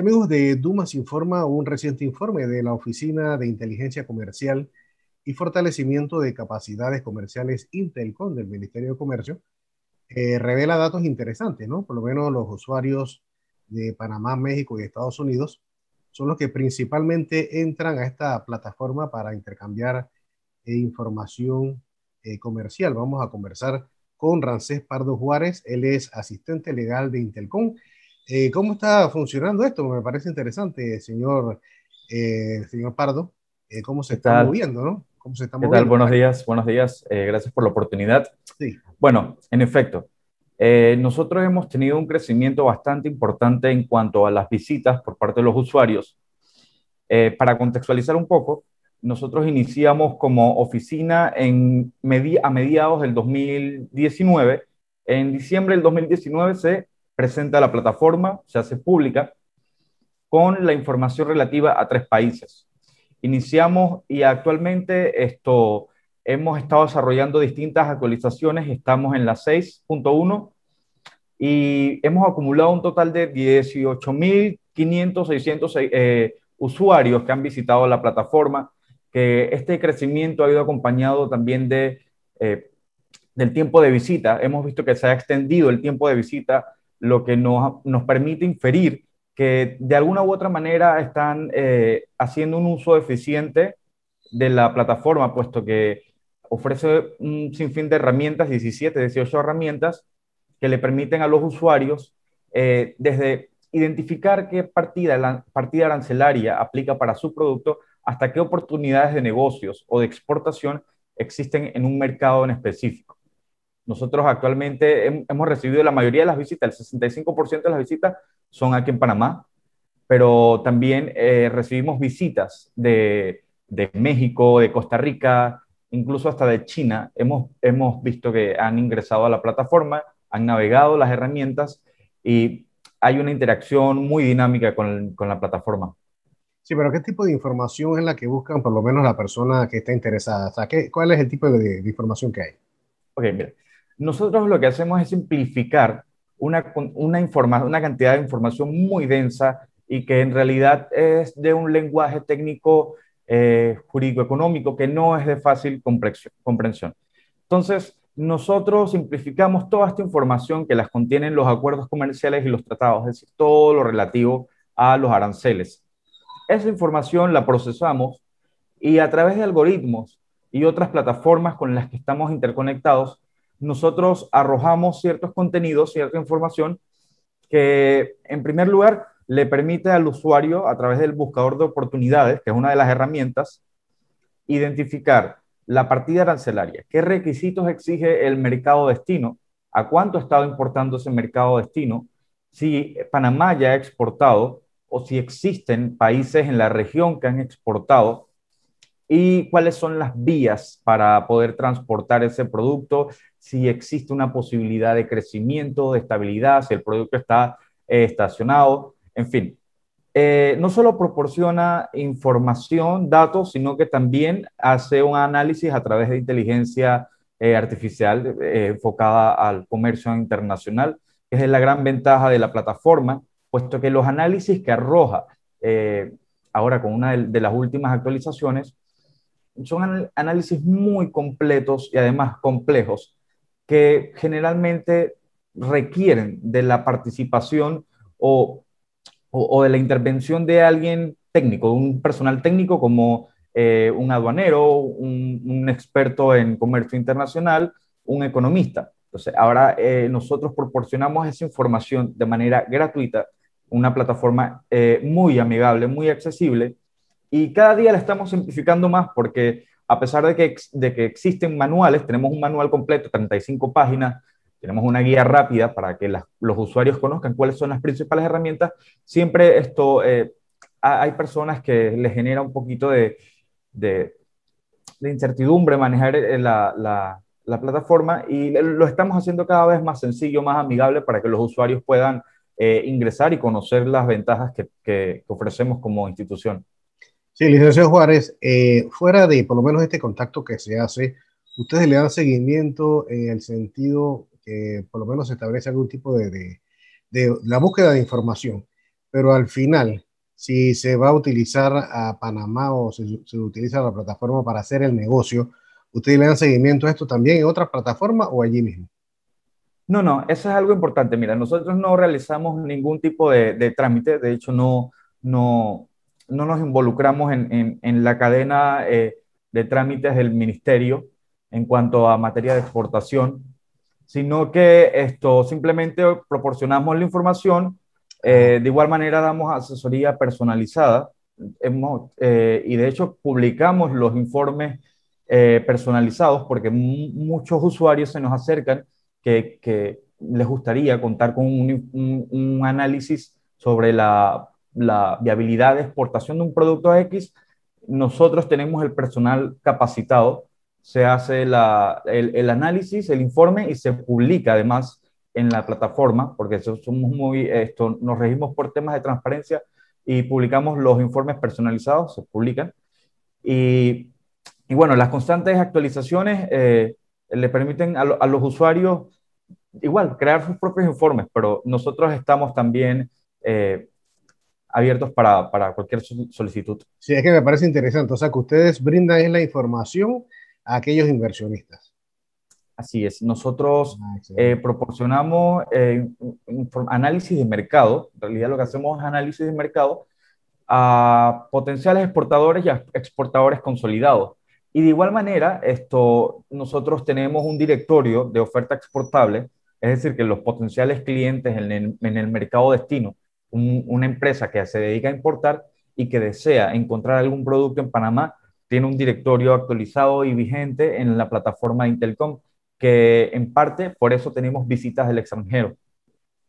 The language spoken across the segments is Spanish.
amigos de Dumas informa un reciente informe de la Oficina de Inteligencia Comercial y Fortalecimiento de Capacidades Comerciales Intelcom del Ministerio de Comercio eh, revela datos interesantes, ¿no? Por lo menos los usuarios de Panamá, México y Estados Unidos son los que principalmente entran a esta plataforma para intercambiar eh, información eh, comercial. Vamos a conversar con Rancés Pardo Juárez, él es asistente legal de Intelcom. Eh, ¿Cómo está funcionando esto? Me parece interesante, señor, eh, señor Pardo, eh, cómo se está moviendo, ¿no? ¿Cómo se está ¿Qué moviendo? Tal? Buenos días, buenos días, gracias por la oportunidad. Sí. Bueno, en efecto, nosotros hemos tenido un crecimiento bastante importante en cuanto a las visitas por parte de los usuarios. para contextualizar un poco, nosotros iniciamos como oficina en a mediados del 2019. En diciembre del 2019 se presenta la plataforma, se hace pública, con la información relativa a tres países. Iniciamos y actualmente esto, hemos estado desarrollando distintas actualizaciones, estamos en la 6.1 y hemos acumulado un total de 18.500, eh, usuarios que han visitado la plataforma, que este crecimiento ha ido acompañado también de, eh, del tiempo de visita. Hemos visto que se ha extendido el tiempo de visita lo que nos, nos permite inferir que de alguna u otra manera están eh, haciendo un uso eficiente de la plataforma, puesto que ofrece un sinfín de herramientas, 17, 18 herramientas, que le permiten a los usuarios eh, desde identificar qué partida, la partida arancelaria aplica para su producto hasta qué oportunidades de negocios o de exportación existen en un mercado en específico. Nosotros actualmente hemos recibido la mayoría de las visitas, el 65% de las visitas son aquí en Panamá, pero también eh, recibimos visitas de, de, México, de Costa Rica, incluso hasta de China. Hemos, hemos visto que han ingresado a la plataforma, han navegado las herramientas y hay una interacción muy dinámica con, con la plataforma. Sí, pero ¿qué tipo de información es la que buscan por lo menos la persona que está interesada? ¿cuál es el tipo de, de información que hay? Ok, mira, nosotros lo que hacemos es simplificar una, una, una cantidad de información muy densa y que en realidad es de un lenguaje técnico eh, jurídico-económico que no es de fácil comprensión. Entonces, nosotros simplificamos toda esta información que las contienen los acuerdos comerciales y los tratados, es decir, todo lo relativo a los aranceles. Esa información la procesamos y a través de algoritmos y otras plataformas con las que estamos interconectados, nosotros arrojamos ciertos contenidos, cierta información que en primer lugar le permite al usuario a través del buscador de oportunidades, que es una de las herramientas, identificar la partida arancelaria, qué requisitos exige el mercado destino, a cuánto ha estado importando ese mercado destino, si Panamá ya ha exportado o si existen países en la región que han exportado y cuáles son las vías para poder transportar ese producto, si existe una posibilidad de crecimiento, de estabilidad, si el producto está eh, estacionado, en fin. Eh, no solo proporciona información, datos, sino que también hace un análisis a través de inteligencia eh, artificial enfocada al comercio internacional, que es la gran ventaja de la plataforma, puesto que los análisis que arroja ahora con una de las últimas actualizaciones son análisis muy completos y además complejos que generalmente requieren de la participación o, de la intervención de alguien técnico, un personal técnico como eh, un aduanero, un, experto en comercio internacional, un economista. Entonces, ahora eh, nosotros proporcionamos esa información de manera gratuita, una plataforma eh, muy amigable, muy accesible, y cada día la estamos simplificando más porque a pesar de que, de que existen manuales, tenemos un manual completo, 35 páginas, tenemos una guía rápida para que los usuarios conozcan cuáles son las principales herramientas, siempre esto, eh, hay personas que les genera un poquito de, incertidumbre manejar eh, la, plataforma y lo estamos haciendo cada vez más sencillo, más amigable para que los usuarios puedan eh, ingresar y conocer las ventajas que ofrecemos como institución. Sí, licenciado Juárez, eh, fuera de por lo menos este contacto que se hace, ¿ustedes le dan seguimiento en el sentido que por lo menos se establece algún tipo de, de, la búsqueda de información? Pero al final, si se va a utilizar a Panamá o se, se utiliza la plataforma para hacer el negocio, ¿ustedes le dan seguimiento a esto también en otra plataforma o allí mismo? No, no, eso es algo importante. Mira, nosotros no realizamos ningún tipo de, de trámite, de hecho no, no, no nos involucramos en, la cadena eh, de trámites del ministerio en cuanto a materia de exportación, sino que esto simplemente proporcionamos la información, eh, de igual manera damos asesoría personalizada eh, y de hecho publicamos los informes personalizados porque muchos usuarios se nos acercan que, que les gustaría contar con un análisis sobre la la viabilidad de exportación de un producto a X, nosotros tenemos el personal capacitado, se hace el, análisis, el informe y se publica además en la plataforma, porque somos muy, esto, nos regimos por temas de transparencia y publicamos los informes personalizados, se publican. Y, y bueno, las constantes actualizaciones eh, le permiten a, los usuarios igual crear sus propios informes, pero nosotros estamos también eh, abiertos para, para cualquier solicitud. Sí, es que me parece interesante. O sea, que ustedes brindan la información a aquellos inversionistas. Así es, nosotros ah, eh, proporcionamos eh, análisis de mercado, en realidad lo que hacemos es análisis de mercado a potenciales exportadores y a exportadores consolidados. Y de igual manera, esto, nosotros tenemos un directorio de oferta exportable, es decir, que los potenciales clientes en el mercado destino una empresa que se dedica a importar y que desea encontrar algún producto en Panamá, tiene un directorio actualizado y vigente en la plataforma Intelcom, que en parte por eso tenemos visitas del extranjero,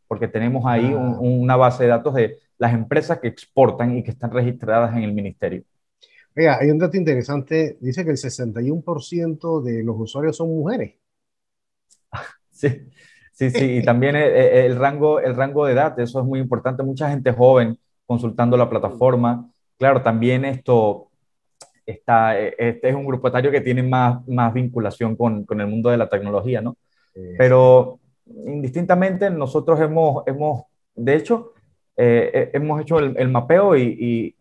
porque tenemos ahí ah. una base de datos de las empresas que exportan y que están registradas en el ministerio. Oiga, hay un dato interesante, dice que el 61% de los usuarios son mujeres. Sí, Sí, sí, y también eh, eh, el, rango, el rango de edad, eso es muy importante. Mucha gente joven consultando la plataforma. Claro, también esto está, eh, este es un grupo etario que tiene más, más vinculación con, con el mundo de la tecnología, ¿no? Pero indistintamente nosotros hemos, hemos de hecho, hemos hecho el, mapeo y,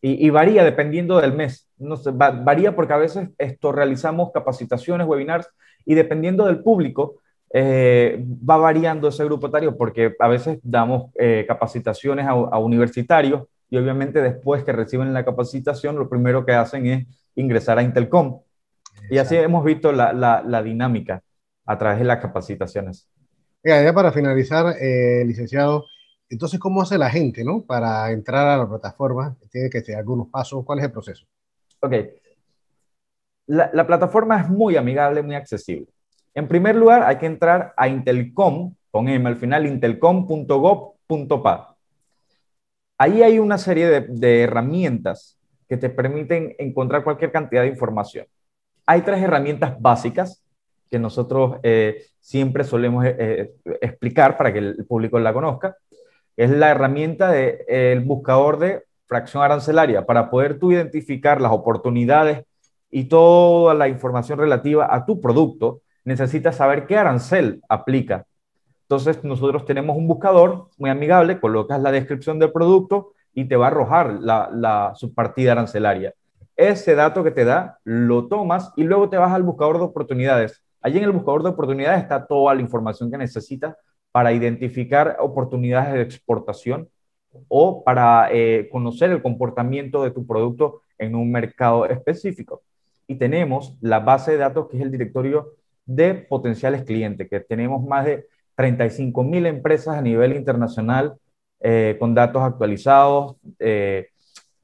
y, varía dependiendo del mes. No varía porque a veces esto realizamos capacitaciones, webinars y dependiendo del público, eh, va variando ese grupo etario porque a veces damos eh, capacitaciones a, universitarios y obviamente después que reciben la capacitación lo primero que hacen es ingresar a Intelcom. Y así hemos visto la, dinámica a través de las capacitaciones. Ya, para finalizar, eh, licenciado, entonces, ¿cómo hace la gente ¿no? para entrar a la plataforma? Tiene que hacer algunos pasos. ¿Cuál es el proceso? Ok. la plataforma es muy amigable, muy accesible. En primer lugar, hay que entrar a Intelcom, con M al final, intelcom.gov.pa. Ahí hay una serie de, herramientas que te permiten encontrar cualquier cantidad de información. Hay tres herramientas básicas que nosotros eh, siempre solemos eh, eh, explicar para que el público la conozca. Es la herramienta del de, buscador de fracción arancelaria para poder tú identificar las oportunidades y toda la información relativa a tu producto Necesitas saber qué arancel aplica. Entonces nosotros tenemos un buscador muy amigable, colocas la descripción del producto y te va a arrojar la, la subpartida arancelaria. Ese dato que te da lo tomas y luego te vas al buscador de oportunidades. Allí en el buscador de oportunidades está toda la información que necesitas para identificar oportunidades de exportación o para eh, conocer el comportamiento de tu producto en un mercado específico. Y tenemos la base de datos que es el directorio de potenciales clientes, que tenemos más de 35 mil empresas a nivel internacional eh, con datos actualizados eh,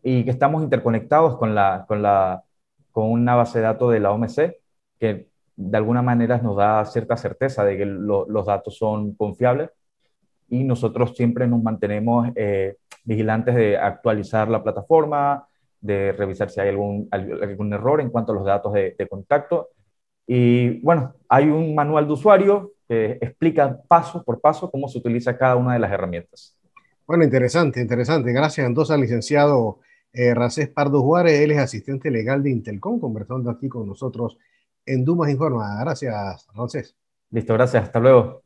y que estamos interconectados con, la, la, con una base de datos de la OMC, que de alguna manera nos da cierta certeza de que los datos son confiables y nosotros siempre nos mantenemos eh, vigilantes de actualizar la plataforma, de revisar si hay algún, algún error en cuanto a los datos de contacto y bueno, hay un manual de usuario que explica paso por paso cómo se utiliza cada una de las herramientas. Bueno, interesante, interesante. Gracias entonces al licenciado eh, Pardo Juárez. Él es asistente legal de Intelcom, conversando aquí con nosotros en Dumas Informa. Gracias, Racés. Listo, gracias. Hasta luego.